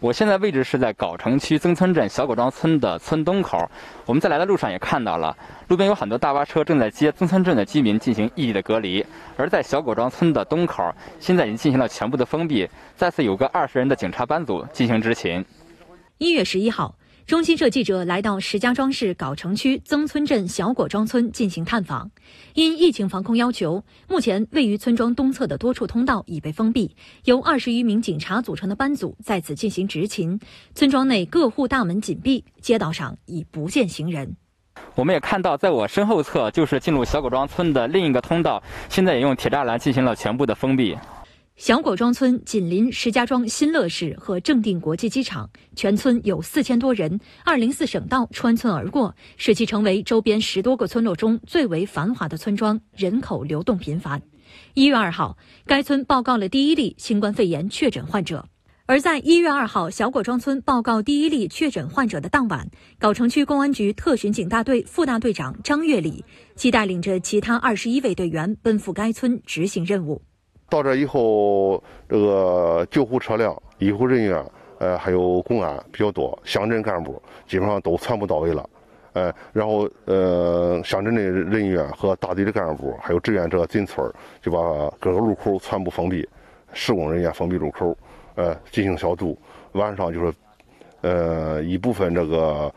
我现在位置是在藁城区曾村镇小狗庄村的村东口。我们在来的路上也看到了，路边有很多大巴车正在接曾村镇的居民进行异地的隔离。而在小狗庄村的东口，现在已经进行了全部的封闭，再次有个二十人的警察班组进行执勤。一月十一号。中新社记者来到石家庄市藁城区曾村镇小果庄村进行探访。因疫情防控要求，目前位于村庄东侧的多处通道已被封闭，由二十余名警察组成的班组在此进行执勤。村庄内各户大门紧闭，街道上已不见行人。我们也看到，在我身后侧就是进入小果庄村的另一个通道，现在也用铁栅栏进行了全部的封闭。小果庄村紧邻石家庄新乐市和正定国际机场，全村有四千多人。二零四省道穿村而过，使其成为周边十多个村落中最为繁华的村庄，人口流动频繁。一月二号，该村报告了第一例新冠肺炎确诊患者。而在一月二号小果庄村报告第一例确诊患者的当晚，藁城区公安局特巡警大队副大队长张月礼即带领着其他二十一位队员奔赴该村执行任务。到这以后，这个救护车辆、医护人员，呃，还有公安比较多，乡镇干部基本上都全部到位了，呃，然后呃，乡镇的人员和大队的干部，还有志愿者进村儿，就把各个路口全部封闭，施工人员封闭路口，呃，进行消毒。晚上就是，呃，一部分这个，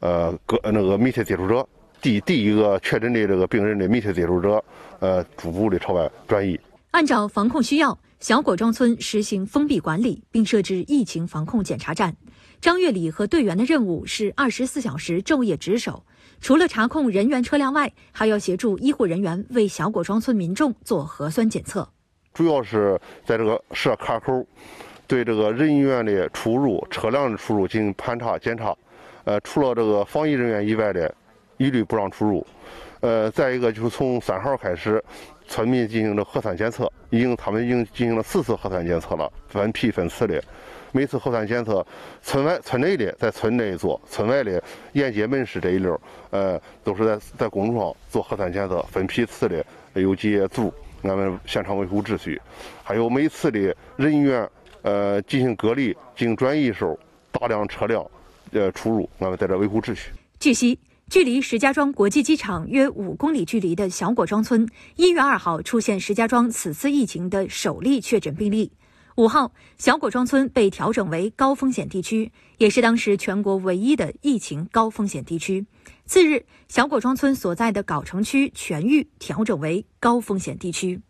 呃，个那个密切接触者，第第一个确诊的这个病人的密切接触者，呃，逐步的朝外转移。按照防控需要，小果庄村实行封闭管理，并设置疫情防控检查站。张月礼和队员的任务是二十四小时昼夜值守，除了查控人员车辆外，还要协助医护人员为小果庄村民众做核酸检测。主要是在这个设卡口，对这个人员的出入、车辆的出入进行盘查、检查。呃，除了这个防疫人员以外的，一律不让出入。呃，再一个就是从三号开始，村民进行了核酸检测，已经他们已经进行了四次核酸检测了，分批分次的。每次核酸检测，村外村内的在村内做，村外的沿街门市这一溜，呃，都是在在公路上做核酸检测，分批次的有几组，俺们现场维护秩序。还有每次的人员呃进行隔离、进行转移时候，大量车辆呃出入，俺们在这维护秩序。据悉。距离石家庄国际机场约五公里距离的小果庄村，一月二号出现石家庄此次疫情的首例确诊病例。五号，小果庄村被调整为高风险地区，也是当时全国唯一的疫情高风险地区。次日，小果庄村所在的藁城区全域调整为高风险地区。